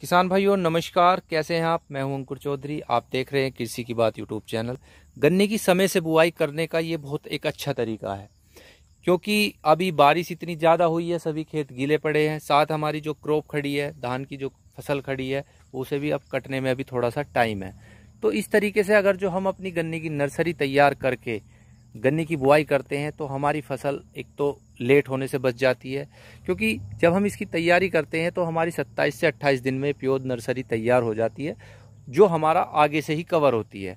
किसान भाइयों नमस्कार कैसे हैं आप मैं हूं अंकुर चौधरी आप देख रहे हैं कृषि की बात यूट्यूब चैनल गन्ने की समय से बुआई करने का ये बहुत एक अच्छा तरीका है क्योंकि अभी बारिश इतनी ज़्यादा हुई है सभी खेत गीले पड़े हैं साथ हमारी जो क्रॉप खड़ी है धान की जो फसल खड़ी है उसे भी अब कटने में अभी थोड़ा सा टाइम है तो इस तरीके से अगर जो हम अपनी गन्ने की नर्सरी तैयार करके गन्ने की बुआई करते हैं तो हमारी फसल एक तो लेट होने से बच जाती है क्योंकि जब हम इसकी तैयारी करते हैं तो हमारी 27 से 28 दिन में प्योर नर्सरी तैयार हो जाती है जो हमारा आगे से ही कवर होती है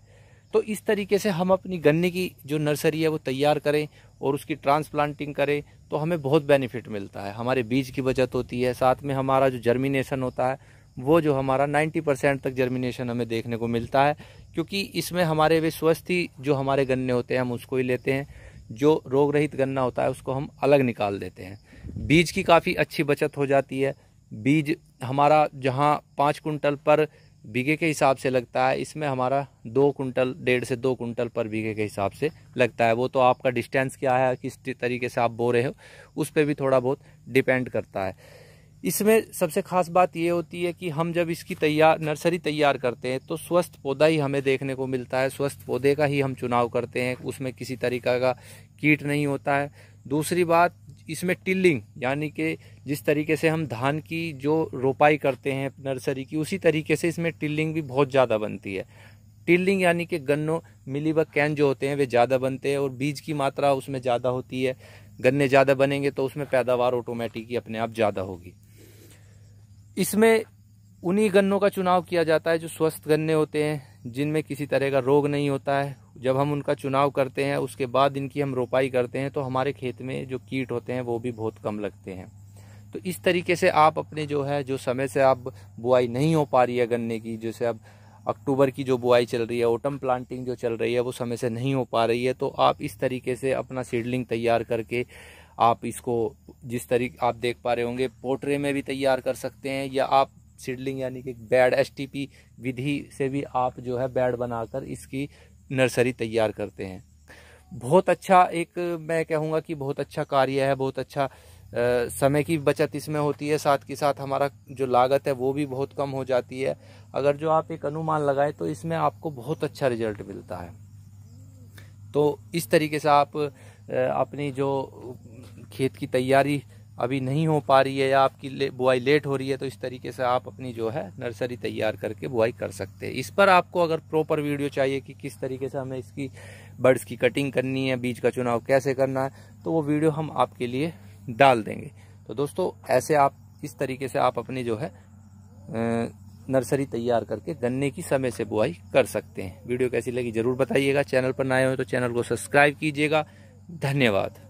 तो इस तरीके से हम अपनी गन्ने की जो नर्सरी है वो तैयार करें और उसकी ट्रांसप्लांटिंग करें तो हमें बहुत बेनिफिट मिलता है हमारे बीज की बचत होती है साथ में हमारा जो जर्मिनेशन होता है वो जो हमारा 90 परसेंट तक जर्मिनेशन हमें देखने को मिलता है क्योंकि इसमें हमारे वे स्वस्थ ही जो हमारे गन्ने होते हैं हम उसको ही लेते हैं जो रोग रहित गन्ना होता है उसको हम अलग निकाल देते हैं बीज की काफ़ी अच्छी बचत हो जाती है बीज हमारा जहाँ पाँच कुंटल पर बीघे के हिसाब से लगता है इसमें हमारा दो कुंटल डेढ़ से दो कुंटल पर बीघे के हिसाब से लगता है वो तो आपका डिस्टेंस क्या है किस तरीके से आप बो रहे हो उस पर भी थोड़ा बहुत डिपेंड करता है इसमें सबसे खास बात ये होती है कि हम जब इसकी तैयार नर्सरी तैयार करते हैं तो स्वस्थ पौधा ही हमें देखने को मिलता है स्वस्थ पौधे का ही हम चुनाव करते हैं उसमें किसी तरीका का कीट नहीं होता है दूसरी बात इसमें टिल्लिंग यानी कि जिस तरीके से हम धान की जो रोपाई करते हैं नर्सरी की उसी तरीके से इसमें टिल्लिंग भी बहुत ज़्यादा बनती है टिल्लिंग यानी कि गन्नों मिली व कैन जो होते हैं वे ज़्यादा बनते हैं और बीज की मात्रा उसमें ज़्यादा होती है गन्ने ज़्यादा बनेंगे तो उसमें पैदावार ऑटोमेटिक ही अपने आप ज़्यादा होगी इसमें उन्हीं गन्नों का चुनाव किया जाता है जो स्वस्थ गन्ने होते हैं जिनमें किसी तरह का रोग नहीं होता है जब हम उनका चुनाव करते हैं उसके बाद इनकी हम रोपाई करते हैं तो हमारे खेत में जो कीट होते हैं वो भी बहुत कम लगते हैं तो इस तरीके से आप अपने जो है जो समय से आप बुआई नहीं हो पा रही है गन्ने की जैसे अब अक्टूबर की जो बुआई चल रही है ओटम प्लांटिंग जो चल रही है वो समय से नहीं हो पा रही है तो आप इस तरीके से अपना सीडलिंग तैयार करके आप इसको जिस तरीके आप देख पा रहे होंगे पोट्रे में भी तैयार कर सकते हैं या आप सीडलिंग यानी कि बेड एसटीपी विधि से भी आप जो है बेड बनाकर इसकी नर्सरी तैयार करते हैं बहुत अच्छा एक मैं कहूँगा कि बहुत अच्छा कार्य है बहुत अच्छा आ, समय की बचत इसमें होती है साथ के साथ हमारा जो लागत है वो भी बहुत कम हो जाती है अगर जो आप एक अनुमान लगाए तो इसमें आपको बहुत अच्छा रिजल्ट मिलता है तो इस तरीके से आप अपनी जो खेत की तैयारी अभी नहीं हो पा रही है या आपकी ले, बुआई लेट हो रही है तो इस तरीके से आप अपनी जो है नर्सरी तैयार करके बुआई कर सकते हैं इस पर आपको अगर प्रॉपर वीडियो चाहिए कि किस तरीके से हमें इसकी बर्ड्स की कटिंग करनी है बीज का चुनाव कैसे करना है तो वो वीडियो हम आपके लिए डाल देंगे तो दोस्तों ऐसे आप इस तरीके से आप अपनी जो है नर्सरी तैयार करके गन्ने की समय से बुआई कर सकते हैं वीडियो कैसी लगी ज़रूर बताइएगा चैनल पर नए हो तो चैनल को सब्सक्राइब कीजिएगा धन्यवाद